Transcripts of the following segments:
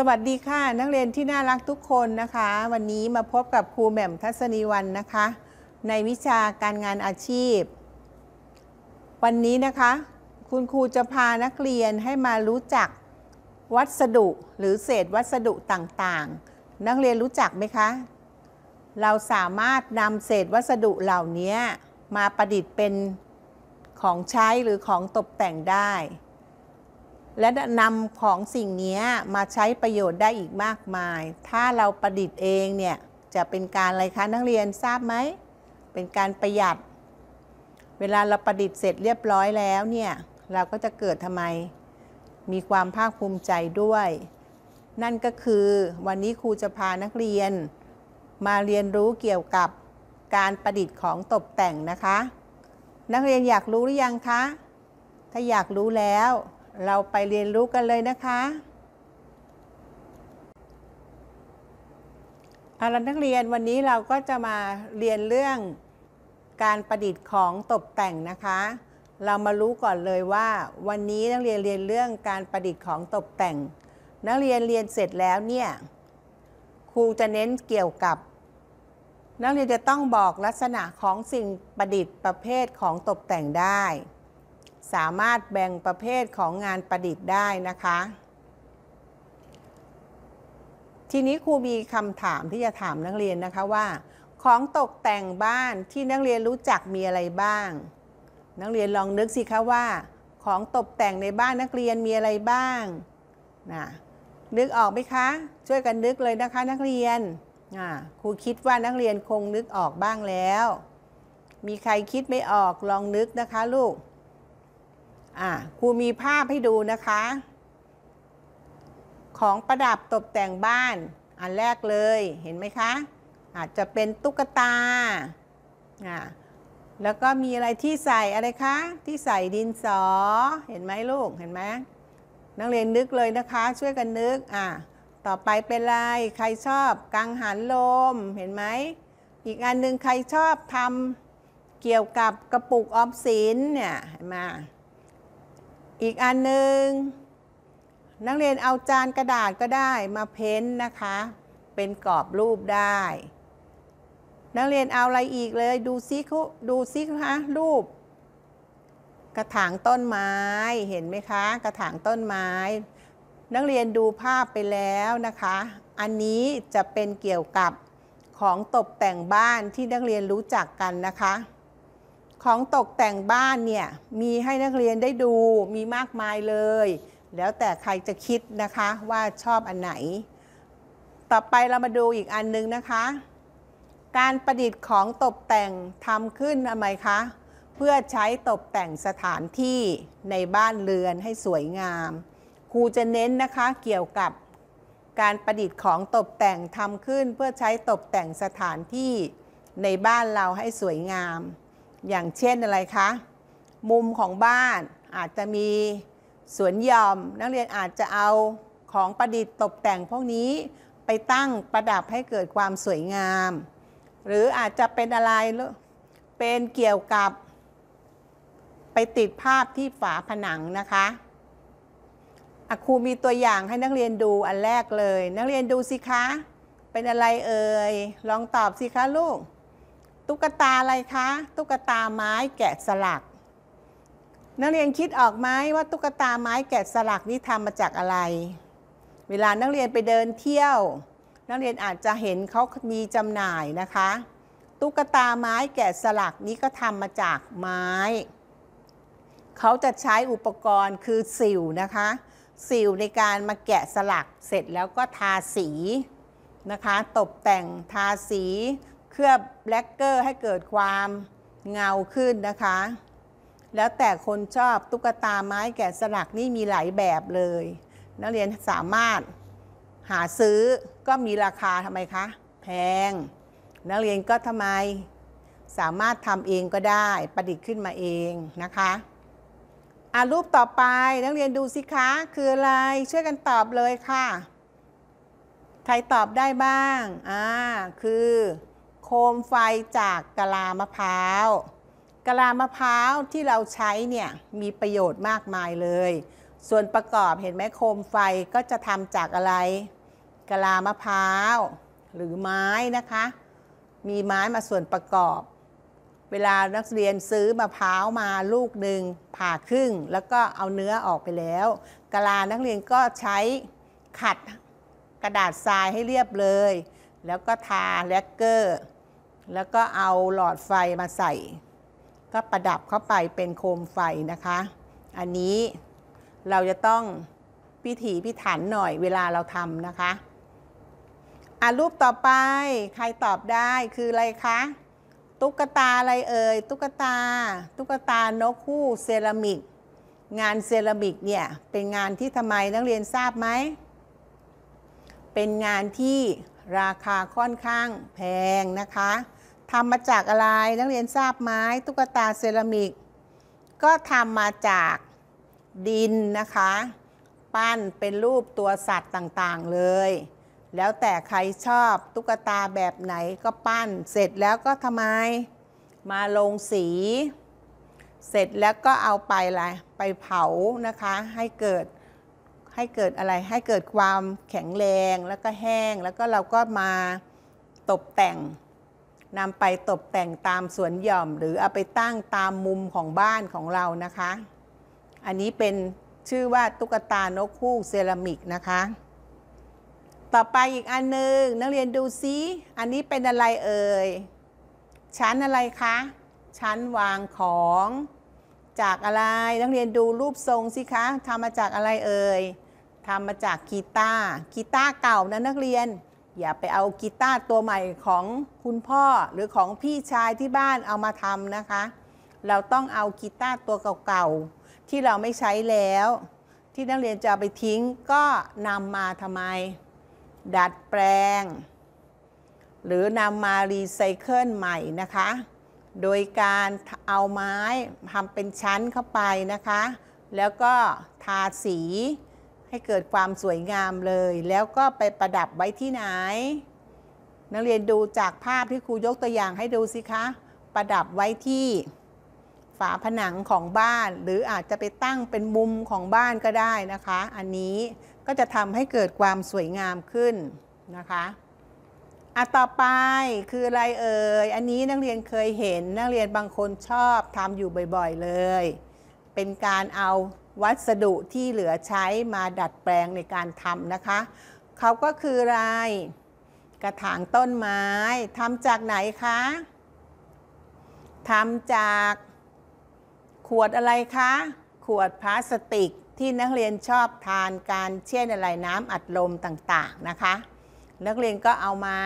สวัสดีค่ะ นักเรียนที่น่ารักทุกคนนะคะ วันนี้มาพบกับครูแหม่มทัศนีวันนะคะ ในวิชาการงานอาชีพ วันนี้นะคะ คุณครูจะพานักเรียนให้มารู้จักวัสดุหรือเศษวัสดุต่างๆ นักเรียนรู้จักไหมคะเราสามารถนำเศษวัสดุเหล่านี้มาประดิษฐ์เป็นของใช้หรือของตกแต่งได้และนำของสิ่งนี้มาใช้ประโยชน์ได้อีกมากมาย ถ้าเราประดิษฐ์เองเนี่ยจะเป็นการอะไรคะนักเรียนทราบไหม เป็นการประหยัด เวลาเราประดิษฐ์เสร็จเรียบร้อยแล้วเนี่ยเราก็จะเกิดทำไม มีความภาคภูมิใจด้วย นั่นก็คือวันนี้ครูจะพานักเรียนมาเรียนรู้เกี่ยวกับการประดิษฐ์ของตกแต่งนะคะ นักเรียนอยากรู้หรือยังคะ ถ้าอยากรู้แล้วเราไปเรียนรู้กันเลยนะคะอาลันนักเรียนวันนี้เราก็จะมาเรียนเรื่องการประดิษฐ์ของตกแต่งนะคะ เรามารู้ก่อนเลยว่า วันนี้นักเรียนเรียนเรื่องการประดิษฐ์ของตกแต่ง นักเรียนเรียนเสร็จแล้วเนี่ยครูจะเน้นเกี่ยวกับ นักเรียนจะต้องบอกลักษณะของสิ่งประดิษฐ์ประเภทของตกแต่งได้สามารถแบ่งประเภทของงานประดิษฐ์ได้นะคะ ทีนี้ครูมีคำถามที่จะถามนักเรียนนะคะว่า ของตกแต่งบ้านที่นักเรียนรู้จักมีอะไรบ้าง นักเรียนลองนึกสิคะว่าของตกแต่งในบ้านนักเรียนมีอะไรบ้างนะนึกออกไหมคะ ช่วยกันนึกเลยนะคะนักเรียนครูคิดว่านักเรียนคงนึกออกบ้างแล้ว มีใครคิดไม่ออกลองนึกนะคะลูกอ่ะครูมีภาพให้ดูนะคะ ของประดับตกแต่งบ้านอันแรกเลยเห็นไหมคะ อาจจะเป็นตุ๊กตาอ่ะแล้วก็มีอะไรที่ใส่อะไรคะที่ใส่ดินสอเห็นไหมลูกเห็นไหมนักเรียนนึกเลยนะคะช่วยกันนึกอ่ะต่อไปเป็นอะไร ใครชอบกังหันลมเห็นไหมอีกอันหนึ่งใครชอบทำเกี่ยวกับกระปุกออมสินเนี่ยมาอีกอันหนึ่งนักเรียนเอาจานกระดาษก็ได้มาเพ้นนะคะ เป็นกรอบรูปได้ นักเรียนเอาอะไรอีกเลยดูซิคุดูซิคะรูป กระถางต้นไม้เห็นไหมคะ กระถางต้นไม้นักเรียนดูภาพไปแล้วนะคะ อันนี้จะเป็นเกี่ยวกับของตกแต่งบ้านที่นักเรียนรู้จักกันนะคะของตกแต่งบ้านเนี่ยมีให้นักเรียนได้ดูมีมากมายเลย แล้วแต่ใครจะคิดนะคะว่าชอบอันไหน ต่อไปเรามาดูอีกอันนึงนะคะ การประดิษฐ์ของตกแต่งทำขึ้นทำไมคะ เพื่อใช้ตกแต่งสถานที่ในบ้านเรือนให้สวยงามครูจะเน้นนะคะเกี่ยวกับการประดิษฐ์ของตกแต่งทำขึ้นเพื่อใช้ตกแต่งสถานที่ในบ้านเราให้สวยงามอย่างเช่นอะไรคะมุมของบ้านอาจจะมีสวนหย่อมนักเรียนอาจจะเอาของประดิษฐ์ตกแต่งพวกนี้ไปตั้งประดับให้เกิดความสวยงาม หรืออาจจะเป็นอะไรเป็นเกี่ยวกับ ไปติดภาพที่ฝาผนังนะคะอะครูมีตัวอย่างให้นักเรียนดูอันแรกเลย นักเรียนดูสิคะ เป็นอะไรเอ่ยลองตอบสิคะลูกตุ๊กตาอะไรคะตุ๊กตาไม้แกะสลัก นักเรียนคิดออกไหมว่าตุ๊กตาไม้แกะสลักนี่ทำมาจากอะไร เวลานักเรียนไปเดินเที่ยว นักเรียนอาจจะเห็นเขามีจำหน่ายนะคะ ตุ๊กตาไม้แกะสลักนี้ก็ทำมาจากไม้เขาจะใช้อุปกรณ์คือสิวนะคะ สิวในการมาแกะสลักเสร็จแล้วก็ทาสีนะคะ ตกแต่งทาสีเคลือบแบล็กเกอร์ให้เกิดความเงาขึ้นนะคะ แล้วแต่คนชอบตุ๊กตาไม้แกะสลักนี่มีหลายแบบเลย นักเรียนสามารถหาซื้อก็มีราคาทำไมคะ แพง นักเรียนก็ทำไมสามารถทำเองก็ได้ประดิษฐ์ขึ้นมาเองนะคะอารูปต่อไปนักเรียนดูสิคะ คืออะไร ช่วยกันตอบเลยค่ะ ใครตอบได้บ้าง อ่า คือโคมไฟจากกะลามะพร้าวกะลามะพร้าวที่เราใช้เนี่ยมีประโยชน์มากมายเลย ส่วนประกอบเห็นไหมโคมไฟก็จะทำจากอะไรกะลามะพร้าวหรือไม้นะคะ มีไม้มาส่วนประกอบ เวลานักเรียนซื้อมะพร้าวมาลูกหนึ่งผ่าครึ่งแล้วก็เอาเนื้อออกไปแล้วกะลานักเรียนก็ใช้ขัดกระดาษทรายให้เรียบเลย แล้วก็ทาแลกเกอร์แล้วก็เอาหลอดไฟมาใส่ ก็ประดับเข้าไปเป็นโคมไฟนะคะ อันนี้เราจะต้องพิถีพิถันหน่อยเวลาเราทำนะคะอ่ะรูปต่อไปใครตอบได้คืออะไรคะ ตุ๊กตาอะไรเอ่ยตุ๊กตา ตุ๊กตานกคู่เซรามิก งานเซรามิกเนี่ยเป็นงานที่ทำไมนักเรียนทราบไหม เป็นงานที่ราคาค่อนข้างแพงนะคะทำมาจากอะไร นักเรียนทราบไหม ตุ๊กตาเซรามิก ก็ทำมาจากดินนะคะ ปั้นเป็นรูปตัวสัตว์ต่างๆเลย แล้วแต่ใครชอบตุ๊กตาแบบไหนก็ปั้น เสร็จแล้วก็ทำไมมาลงสี เสร็จแล้วก็เอาไปอะไร ไปเผานะคะ ให้เกิด ให้เกิดอะไร ให้เกิดความแข็งแรง แล้วก็แห้ง แล้วก็เราก็มาตกแต่งนำไปตกแต่งตามสวนหย่อมหรือเอาไปตั้งตามมุมของบ้านของเรานะคะ อันนี้เป็นชื่อว่าตุ๊กตานกคู่เซรามิกนะคะ ต่อไปอีกอันหนึ่งนักเรียนดูซิ อันนี้เป็นอะไรเอ่ย ชั้นอะไรคะ ชั้นวางของ จากอะไร นักเรียนดูรูปทรงสิคะทำมาจากอะไรเอ่ยทำมาจากกีตาร์กีตาร์เก่านะนักเรียนอย่าไปเอากีตาร์ตัวใหม่ของคุณพ่อหรือของพี่ชายที่บ้านเอามาทำนะคะ เราต้องเอากีตาร์ตัวเก่าๆ ที่เราไม่ใช้แล้ว ที่นักเรียนจะไปทิ้งก็นำมาทำไม ดัดแปลง หรือนำมารีไซเคิลใหม่นะคะ โดยการเอาไม้ทำเป็นชั้นเข้าไปนะคะ แล้วก็ทาสีให้เกิดความสวยงามเลย แล้วก็ไปประดับไว้ที่ไหน นักเรียนดูจากภาพที่ครูยกตัวอย่างให้ดูสิคะประดับไว้ที่ฝาผนังของบ้าน หรืออาจจะไปตั้งเป็นมุมของบ้านก็ได้นะคะ อันนี้ก็จะทำให้เกิดความสวยงามขึ้นนะคะอ่ะต่อไปคืออะไรเอ่ยอันนี้นักเรียนเคยเห็นนักเรียนบางคนชอบทำอยู่บ่อยๆเลย เป็นการเอาวัสดุที่เหลือใช้มาดัดแปลงในการทำนะคะ เขาก็คือะไยกระถางต้นไม้ทำจากไหนคะทำจากขวดอะไรคะ ขวดพลาสติกที่นักเรียนชอบทานการเช่นอะไรน้ำอัดลมต่างๆนะคะ นักเรียนก็เอามา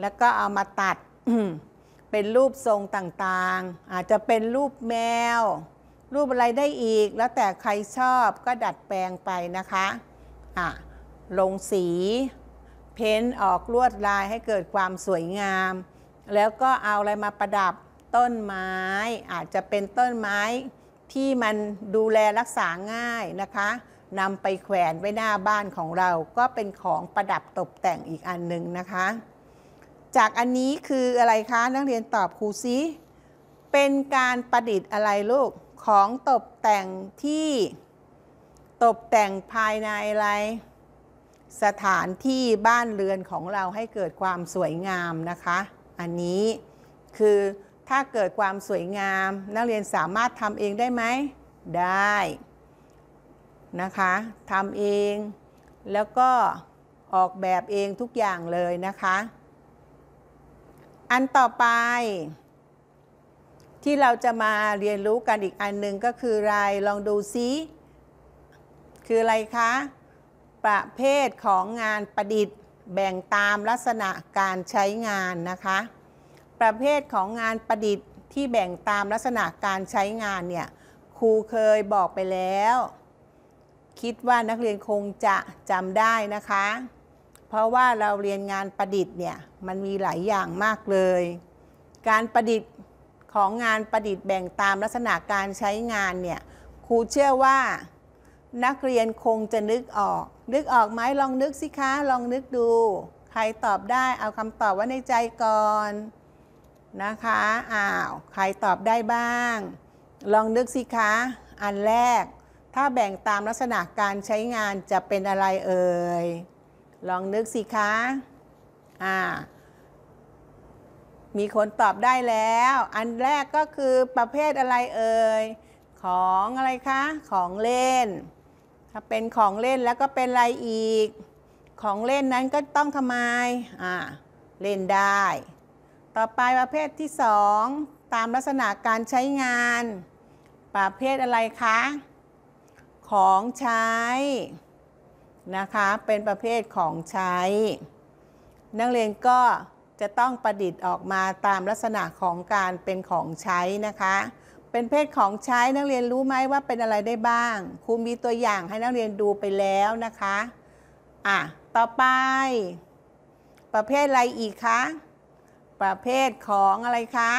แล้วก็เอามาตัด เป็นรูปทรงต่างๆ อาจจะเป็นรูปแมวรูปอะไรได้อีก แล้วแต่ใครชอบก็ดัดแปลงไปนะคะอ่ะลงสี เพ้นออกลวดลายให้เกิดความสวยงาม แล้วก็เอาอะไรมาประดับต้นไม้ อาจจะเป็นต้นไม้ที่มันดูแลรักษาง่ายนะคะ นำไปแขวนไว้หน้าบ้านของเราก็เป็นของประดับตกแต่งอีกอันหนึ่งนะคะ จากอันนี้คืออะไรคะนักเรียนตอบครูซิเป็นการประดิษฐ์อะไรลูกของตกแต่งที่ตกแต่งภายในอะไร สถานที่บ้านเรือนของเราให้เกิดความสวยงาม นะคะ อันนี้คือถ้าเกิดความสวยงาม นักเรียนสามารถทำเองได้ไหมได้ นะคะทำเอง แล้วก็ออกแบบเองทุกอย่างเลยนะคะ อันต่อไปที่เราจะมาเรียนรู้กันอีกอันหนึ่งก็คือรายลองดูซิคืออะไรคะประเภทของงานประดิษฐ์แบ่งตามลักษณะการใช้งานนะคะ ประเภทของงานประดิษฐ์ที่แบ่งตามลักษณะการใช้งานเนี่ยครูเคยบอกไปแล้ว คิดว่านักเรียนคงจะจำได้นะคะ เพราะว่าเราเรียนงานประดิษฐ์เนี่ยมันมีหลายอย่างมากเลย การประดิษฐ์ของงานประดิษฐ์แบ่งตามลักษณะการใช้งานเนี่ยครูเชื่อว่า นักเรียนคงจะนึกออก นึกออกไหมลองนึกสิคะ ลองนึกดู ใครตอบได้ เอาคำตอบไว้ในใจก่อนนะคะอ้าวใครตอบได้บ้าง ลองนึกสิคะอันแรก ถ้าแบ่งตามลักษณะการใช้งานจะเป็นอะไรเอ่ยลองนึกสิคะอ่ามีคนตอบได้แล้ว อันแรกก็คือประเภทอะไรเอ่ยของอะไรคะของเล่นถ้าเป็นของเล่นแล้วก็เป็นอะไรอีก ของเล่นนั้นก็ต้องทำไมอ่าเล่นได้ ต่อไปประเภทที่สองตามลักษณะการใช้งานประเภทอะไรคะของใช้นะคะเป็นประเภทของใช้นักเรียนก็จะต้องประดิษฐ์ออกมาตามลักษณะของการเป็นของใช้นะคะ เป็นเพศของใช้นักเรียนรู้ไหมว่าเป็นอะไรได้บ้างครูมีตัวอย่างให้นักเรียนดูไปแล้วนะคะ อ่ะ ต่อไป ประเภทอะไรอีกคะ ประเภทของอะไรคะ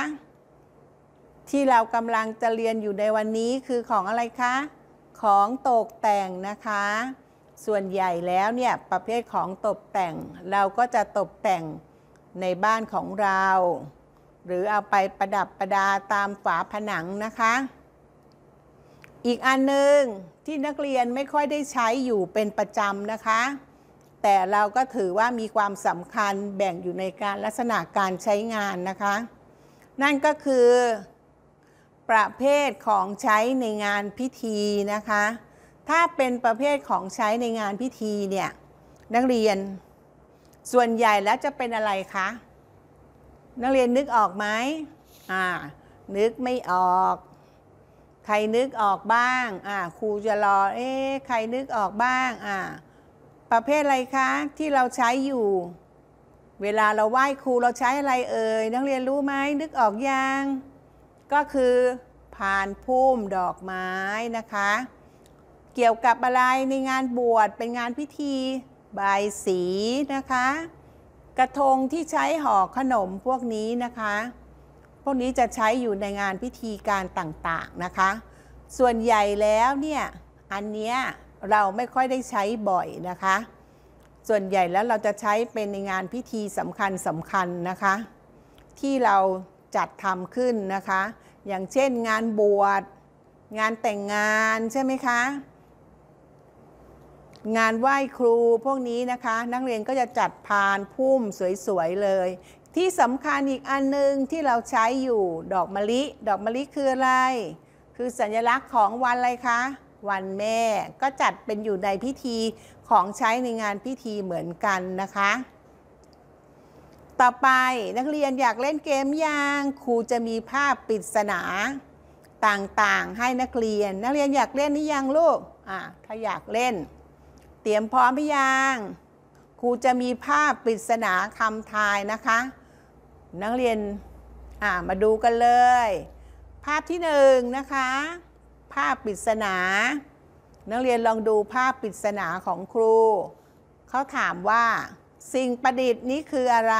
ที่เรากำลังจะเรียนอยู่ในวันนี้คือของอะไรคะ ของตกแต่งนะคะ ส่วนใหญ่แล้วเนี่ยประเภทของตกแต่ง เราก็จะตกแต่งในบ้านของเรา หรือเอาไปประดับประดาตามฝาผนังนะคะ อีกอันหนึ่งที่นักเรียนไม่ค่อยได้ใช้อยู่เป็นประจำนะคะ แต่เราก็ถือว่ามีความสำคัญแบ่งอยู่ในการลักษณะการใช้งานนะคะ นั่นก็คือ ประเภทของใช้ในงานพิธีนะคะ ถ้าเป็นประเภทของใช้ในงานพิธีเนี่ย นักเรียนส่วนใหญ่แล้วจะเป็นอะไรคะ นักเรียนนึกออกไหมอ่านึกไม่ออก ใครนึกออกบ้างอ่าครูจะรอ เอ๊ใครนึกออกบ้างอ่าประเภทอะไรคะ ที่เราใช้อยู่ เวลาเราไหว้ครู เราใช้อะไรเอ่ย นักเรียนรู้ไหมนึกออกยัง ก็คือ ผ่านพุ่ม ดอกไม้นะคะ เกี่ยวกับอะไรในงานบวชเป็นงานพิธีบายสีนะคะ กระทงที่ใช้ห่อขนมพวกนี้นะคะ พวกนี้จะใช้อยู่ในงานพิธีการต่างๆนะคะ ส่วนใหญ่แล้วเนี่ยอันเนี้ยเราไม่ค่อยได้ใช้บ่อยนะคะ ส่วนใหญ่แล้วเราจะใช้เป็นในงานพิธีสำคัญสำคัญนะคะ ที่เราจัดทำขึ้นนะคะ อย่างเช่นงานบวชงานแต่งงานใช่ไหมคะงานไหว้ครูพวกนี้นะคะ นักเรียนก็จะจัดพานพุ่มสวย ๆ เลย ที่สำคัญอีกอันนึงที่เราใช้อยู่ดอกมะลิดอกมะลิคืออะไร คือสัญลักษณ์ของวันอะไรคะ วันแม่ก็จัดเป็นอยู่ในพิธีของใช้ในงานพิธีเหมือนกันนะคะ ต่อไปนักเรียนอยากเล่นเกมยางครูจะมีภาพปริศนาต่างๆ ให้นักเรียน นักเรียนอยากเล่นนี่ยังลูกอ่ะถ้าอยากเล่นเตรียมพร้อมหรือยังครูจะมีภาพปริศนาคำทายนะคะ นักเรียนมาดูกันเลย ภาพที่หนึ่งนะคะ ภาพปริศนานักเรียนลองดูภาพปริศนาของครู เขาถามว่า สิ่งประดิษฐ์นี้คืออะไร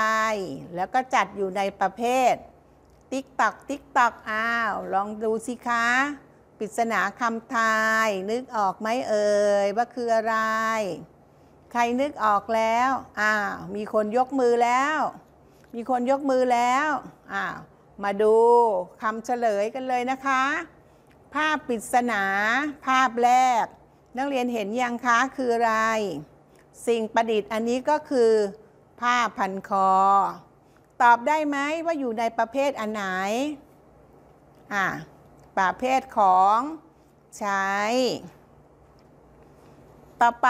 แล้วก็จัดอยู่ในประเภท ติ๊กตอกติ๊กตอกอ้าวลองดูสิคะปริศนาคำทายนึกออกไหมเอ่ยว่าคืออะไร ใครนึกออกแล้วอ้าวมีคนยกมือแล้ว มีคนยกมือแล้วอ้าวมาดูคำเฉลยกันเลยนะคะ ภาพปริศนาภาพแรก นักเรียนเห็นยังคะคืออะไร สิ่งประดิษฐ์ อันนี้ก็คือผ้าพันคอ ตอบได้ไหมว่าอยู่ในประเภทอันไหน อ่าประเภทของใช้ ต่อไป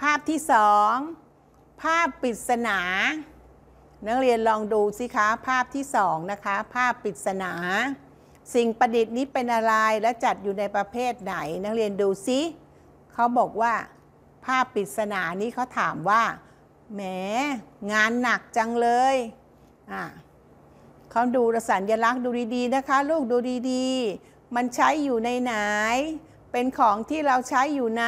ภาพที่สองภาพปริศนา นักเรียนลองดูสิคะ ภาพที่สองนะคะ ภาพปริศนา สิ่งประดิษฐ์นี้เป็นอะไรและจัดอยู่ในประเภทไหน นักเรียนดูสิเขาบอกว่า ภาพปริศนานี้เขาถามว่าแหมงานหนักจังเลยอ่าเขาดูสัญลักษณ์ดูดีๆนะคะ ลูกดูดีๆ มันใช้อยู่ในไหน เป็นของที่เราใช้อยู่ใน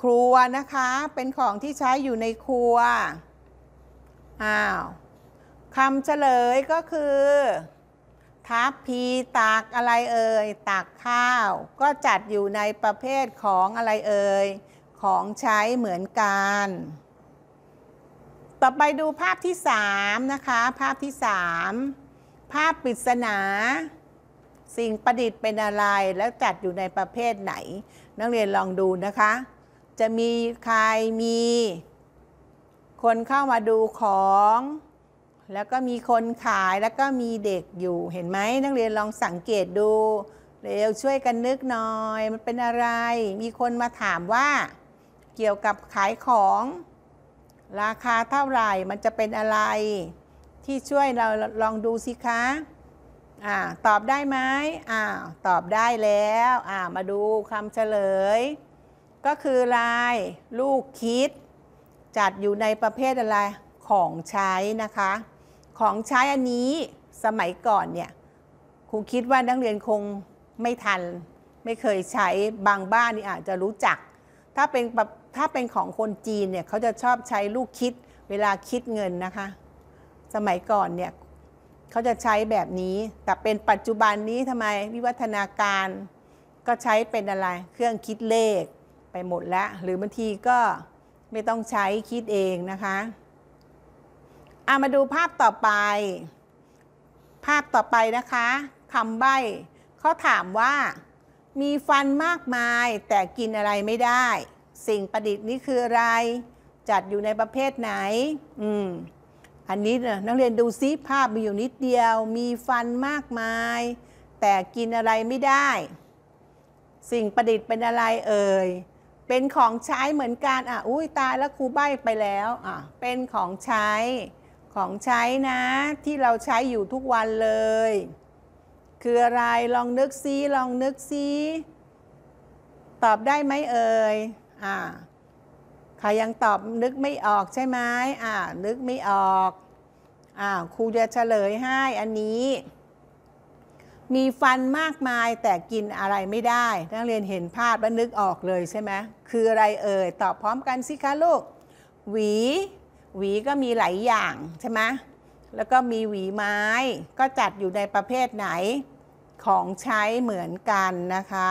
ครัวนะคะ เป็นของที่ใช้อยู่ในครัวอ้าวคำเฉลยก็คือทัพพีตักอะไรเอ่ยตักข้าว ก็จัดอยู่ในประเภทของอะไรเอ่ยของใช้เหมือนกันต่อไปดูภาพที่3นะคะภาพที่ 3 ภาพปริศนา สิ่งประดิษฐ์เป็นอะไรแล้วจัดอยู่ในประเภทไหน นักเรียนลองดูนะคะ จะมีใครมีคนเข้ามาดูของ แล้วก็มีคนขายแล้วก็มีเด็กอยู่เห็นไหมนักเรียนลองสังเกตดูเร็วช่วยกันนึกหน่อยมันเป็นอะไร มีคนมาถามว่า เกี่ยวกับขายของราคาเท่าไหร่ มันจะเป็นอะไรที่ช่วยเราลองดูสิคะ อ่า ตอบได้ไหมอ่าตอบได้แล้ว อ่า มาดูคำเฉลย ก็คือลายลูกคิด จัดอยู่ในประเภทอะไรของใช้นะคะ ของใช้อันนี้สมัยก่อนเนี่ยครูคิดว่านักเรียนคงไม่ทัน ไม่เคยใช้บางบ้านนี่อาจจะรู้จักถ้าเป็นถ้าเป็นของคนจีนเนี่ยเขาจะชอบใช้ลูกคิดเวลาคิดเงินนะคะ สมัยก่อนเนี่ยเขาจะใช้แบบนี้ แต่เป็นปัจจุบันนี้ทำไม วิวัฒนาการก็ใช้เป็นอะไร เครื่องคิดเลขไปหมดแล้วหรือบางทีก็ไม่ต้องใช้คิดเองนะคะเอามาดูภาพต่อไป ภาพต่อไปนะคะคำใบ้เขาถามว่ามีฟันมากมายแต่กินอะไรไม่ได้สิ่งประดิษฐ์นี้คืออะไร จัดอยู่ในประเภทไหน อืมอันนี้นะนักเรียนดูซิภาพมีอยู่นิดเดียว มีฟันมากมาย แต่กินอะไรไม่ได้ สิ่งประดิษฐ์เป็นอะไรเอ่ย เป็นของใช้เหมือนกันอ่ะอุ้ยตายแล้วครูใบ้ไปแล้วอ่ะเป็นของใช้ ของใช้นะที่เราใช้อยู่ทุกวันเลย คืออะไร ลองนึกซิลองนึกซิตอบได้ไหมเอ่ยอ่าใครยังตอบนึกไม่ออกใช่ไหมอ่านึกไม่ออกอ่าครูจะเฉลยให้อันนี้ มีฟันมากมายแต่กินอะไรไม่ได้ นักเรียนเห็นภาพแล้วนึกออกเลยใช่ไหมคืออะไรเอ่ยตอบพร้อมกันสิคะลูก หวี หวีก็มีหลายอย่างใช่ไหมแล้วก็มีหวีไม้ ก็จัดอยู่ในประเภทไหน ของใช้เหมือนกันนะคะ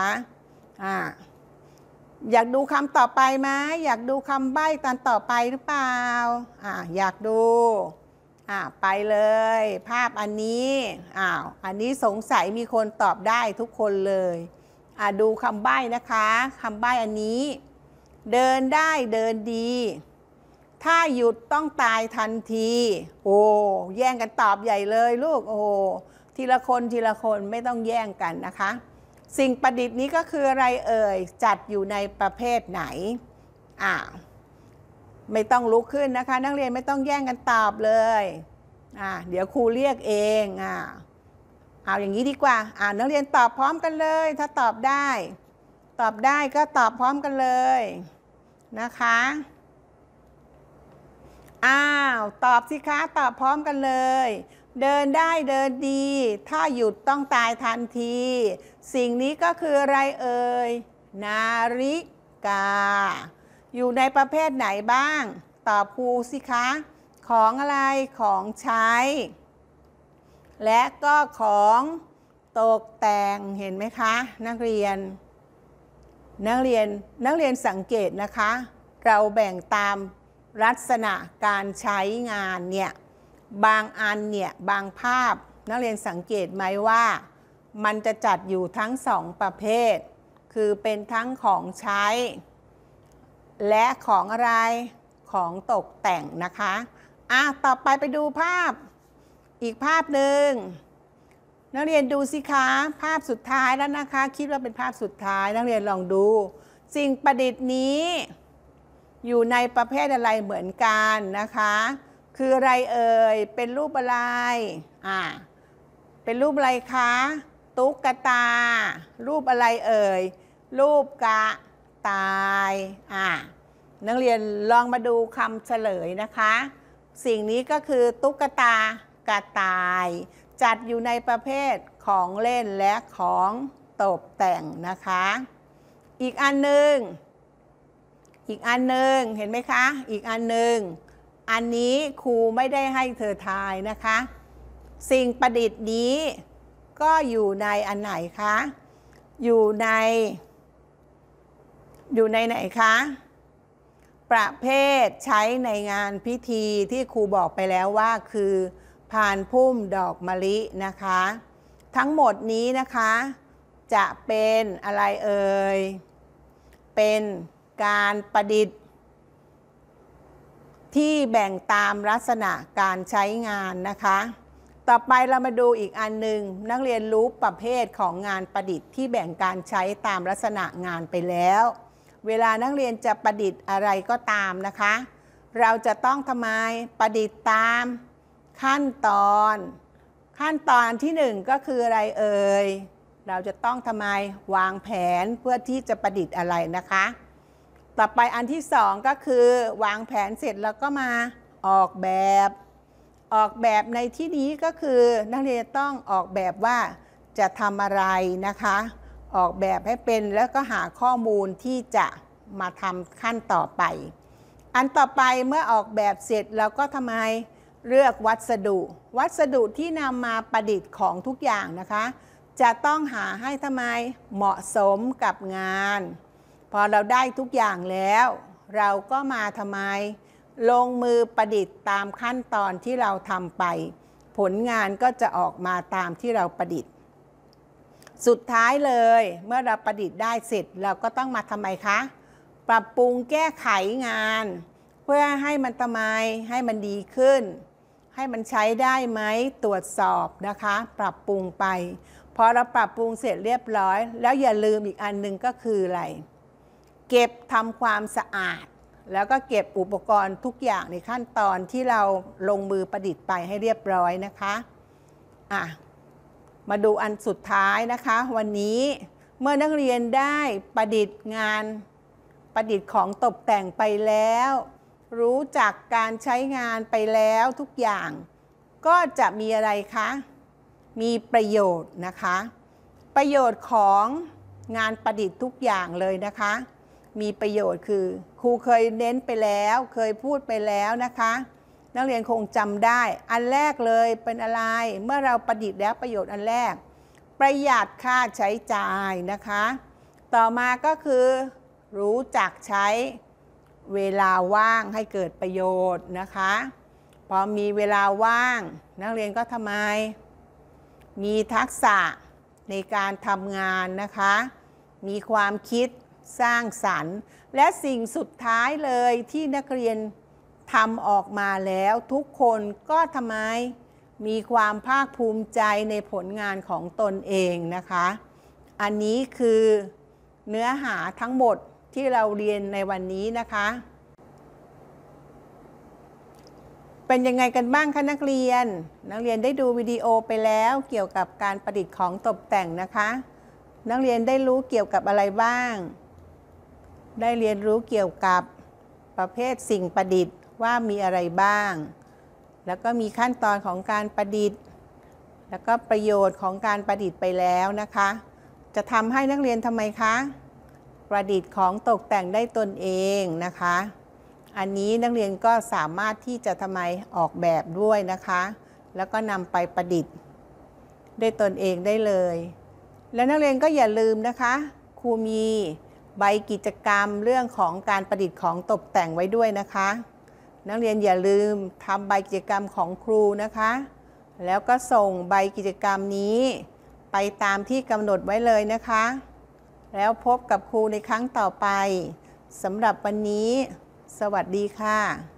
อ่าอยากดูคำต่อไปไหมอยากดูคำใบ้ตอนต่อไปหรือเปล่าอ่าอยากดูอ่าไปเลย ภาพอันนี้อ้าวอันนี้สงสัยมีคนตอบได้ทุกคนเลยอ่าดูคำใบ้นะคะคำใบ้อันนี้ เดินได้เดินดี ถ้าหยุดต้องตายทันทีโอ้แย่งกันตอบใหญ่เลย ลูกโอ้ทีละคนทีละคนไม่ต้องแย่งกันนะคะสิ่งประดิษฐ์นี้ก็คืออะไรเอ่ย จัดอยู่ในประเภทไหนอ่าไม่ต้องลุกขึ้นนะคะนักเรียนไม่ต้องแย่งกันตอบเลยอ่าเดี๋ยวครูเรียกเอง อ่าเอาอย่างนี้ดีกว่า อ่านักเรียนตอบพร้อมกันเลยถ้าตอบได้ ตอบได้ก็ตอบพร้อมกันเลยนะคะ อ้าวตอบสิคะตอบพร้อมกันเลย เดินได้เดินดี ถ้าหยุดต้องตายทันทีสิ่งนี้ก็คือ อะไรเอ่ยนาฬิกา อยู่ในประเภทไหนบ้างตอบครูสิคะของอะไรของใช้ และก็ของตกแต่งเห็นไหมคะ นักเรียน นักเรียนนักเรียนสังเกตนะคะ เราแบ่งตามลักษณะการใช้งานเนี่ย บางอันเนี่ย บางภาพนักเรียนสังเกตไหมว่ามันจะจัดอยู่ทั้งสองประเภท คือเป็นทั้งของใช้ และของอะไรของตกแต่งนะคะ อ่ะ ต่อไปไปดูภาพ อีกภาพหนึ่งนักเรียนดูสิคะ ภาพสุดท้ายแล้วนะคะ คิดว่าเป็นภาพสุดท้าย นักเรียนลองดู สิ่งประดิษฐ์นี้ อยู่ในประเภทอะไรเหมือนกันนะคะ คืออะไรเอ่ยเป็นรูปอะไรอ่าเป็นรูปอะไรคะตุ๊กตา รูปอะไรเอ่ย รูปกะตาย อ่ะนักเรียนลองมาดูคำเฉลยนะคะ สิ่งนี้ก็คือตุ๊กตากระตาย จัดอยู่ในประเภทของเล่นและของตกแต่งนะคะ อีกอันหนึ่งอีกอันหนึ่งเห็นไหมคะ อีกอันหนึ่ง อันนี้ครูไม่ได้ให้เธอทายนะคะ สิ่งประดิษฐ์นี้ก็อยู่ในอันไหนคะ อยู่ใน อยู่ในไหนคะ ประเภทใช้ในงานพิธีที่ครูบอกไปแล้วว่าคือพานพุ่มดอกมะลินะคะ ทั้งหมดนี้นะคะ จะเป็นอะไรเอ่ย เป็นการประดิษฐ์ ที่แบ่งตามลักษณะการใช้งานนะคะต่อไปเรามาดูอีกอันหนึ่งนักเรียนรู้ประเภทของงานประดิษฐ์ที่แบ่งการใช้ตามลักษณะงานไปแล้ว เวลานักเรียนจะประดิษฐ์อะไรก็ตามนะคะ เราจะต้องทำไมประดิษฐ์ตามขั้นตอน ขั้นตอนที่1ก็คืออะไรเอ่ยเราจะต้องทำไมวางแผนเพื่อที่จะประดิษฐ์อะไรนะคะ ต่อไปอันที่ 2 ก็คือ วางแผนเสร็จแล้วก็มาออกแบบออกแบบในที่นี้ก็คือนักเรียนต้องออกแบบว่าจะทำอะไรนะคะ ออกแบบให้เป็นแล้วก็หาข้อมูลที่จะมาทำขั้นต่อไป อันต่อไปเมื่อออกแบบเสร็จเราก็ทำไมเลือกวัสดุ วัสดุที่นำมาประดิษฐ์ของทุกอย่างนะคะ จะต้องหาให้ทำไมเหมาะสมกับงาน พอเราได้ทุกอย่างแล้ว เราก็มาทำไมลงมือประดิษฐ์ตามขั้นตอนที่เราทำไป ผลงานก็จะออกมาตามที่เราประดิษฐ์ สุดท้ายเลยเมื่อเราประดิษฐ์ได้เสร็จเราก็ต้องมาทำไมคะปรับปรุงแก้ไขงาน เพื่อให้มันทำไมให้มันดีขึ้น ให้มันใช้ได้ไหมตรวจสอบนะคะ ปรับปรุงไปพอเราปรับปรุงเสร็จเรียบร้อย แล้วอย่าลืมอีกอันหนึ่งก็คืออะไรเก็บทำความสะอาดแล้วก็เก็บอุปกรณ์ทุกอย่างในขั้นตอนที่เราลงมือประดิษฐ์ไปให้เรียบร้อยนะคะอ่ะมาดูอันสุดท้ายนะคะ วันนี้เมื่อนักเรียนได้ประดิษฐ์งานประดิษฐ์ของตกแต่งไปแล้ว รู้จักการใช้งานไปแล้วทุกอย่าง ก็จะมีอะไรคะ มีประโยชน์นะคะ ประโยชน์ของงานประดิษฐ์ทุกอย่างเลยนะคะมีประโยชน์คือครูเคยเน้นไปแล้ว เคยพูดไปแล้วนะคะ นักเรียนคงจำได้อันแรกเลยเป็นอะไรเมื่อเราประดิษฐ์แล้วประโยชน์อันแรก ประหยัดค่าใช้จ่ายนะคะ ต่อมาก็คือ รู้จักใช้เวลาว่างให้เกิดประโยชน์นะคะ พอมีเวลาว่าง นักเรียนก็ทำไม มีทักษะในการทำงานนะคะ มีความคิดสร้างสรรค์และสิ่งสุดท้ายเลยที่นักเรียนทำออกมาแล้ว ทุกคนก็ทำไมมีความภาคภูมิใจในผลงานของตนเองนะคะ อันนี้คือเนื้อหาทั้งหมดที่เราเรียนในวันนี้นะคะ เป็นยังไงกันบ้างคะนักเรียน นักเรียนได้ดูวิดีโอไปแล้วเกี่ยวกับการประดิษฐ์ของตกแต่งนะคะ นักเรียนได้รู้เกี่ยวกับอะไรบ้างได้เรียนรู้เกี่ยวกับประเภทสิ่งประดิษฐ์ว่ามีอะไรบ้าง แล้วก็มีขั้นตอนของการประดิษฐ์ แล้วก็ประโยชน์ของการประดิษฐ์ไปแล้วนะคะ จะทำให้นักเรียนทำไมคะ ประดิษฐ์ของตกแต่งได้ตนเองนะคะ อันนี้นักเรียนก็สามารถที่จะทำไมออกแบบด้วยนะคะ แล้วก็นำไปประดิษฐ์ ได้ตนเองได้เลย และนักเรียนก็อย่าลืมนะคะครูมีใบกิจกรรมเรื่องของการประดิษฐ์ของตกแต่งไว้ด้วยนะคะ นักเรียนอย่าลืมทำใบกิจกรรมของครูนะคะ แล้วก็ส่งใบกิจกรรมนี้ ไปตามที่กำหนดไว้เลยนะคะ แล้วพบกับครูในครั้งต่อไปสำหรับวันนี้ สวัสดีค่ะ